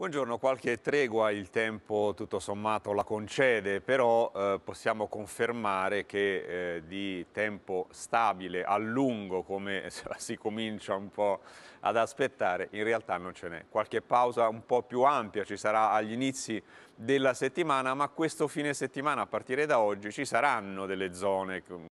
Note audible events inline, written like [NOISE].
Buongiorno, qualche tregua il tempo tutto sommato la concede, però eh, possiamo confermare che eh, di tempo stabile a lungo, come [LAUGHS] si comincia un po' ad aspettare, in realtà non ce n'è. Qualche pausa un po' più ampia ci sarà agli inizi della settimana, ma questo fine settimana a partire da oggi ci saranno delle zone